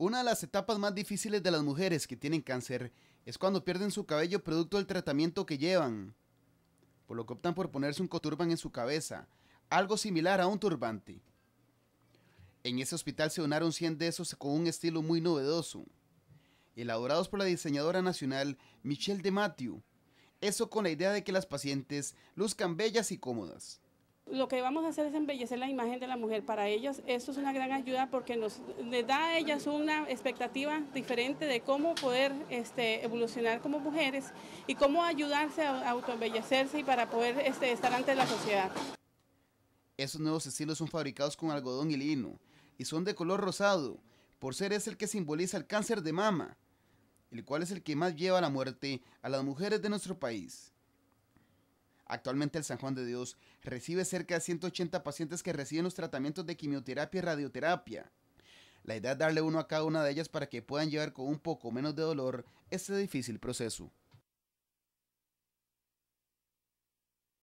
Una de las etapas más difíciles de las mujeres que tienen cáncer es cuando pierden su cabello producto del tratamiento que llevan, por lo que optan por ponerse un coturban en su cabeza, algo similar a un turbante. En ese hospital se donaron 100 de esos con un estilo muy novedoso, elaborados por la diseñadora nacional Michelle de Matthew, eso con la idea de que las pacientes luzcan bellas y cómodas lo que vamos a hacer es embellecer la imagen de la mujer. Para ellas esto es una gran ayuda porque nos les da a ellas una expectativa diferente de cómo poder este, evolucionar como mujeres y cómo ayudarse a autoembellecerse y para poder este, estar ante la sociedad. Estos nuevos estilos son fabricados con algodón y lino y son de color rosado, por ser es el que simboliza el cáncer de mama, el cual es el que más lleva a la muerte a las mujeres de nuestro país. Actualmente el San Juan de Dios recibe cerca de 180 pacientes que reciben los tratamientos de quimioterapia y radioterapia. La idea es darle uno a cada una de ellas para que puedan llevar con un poco menos de dolor este difícil proceso.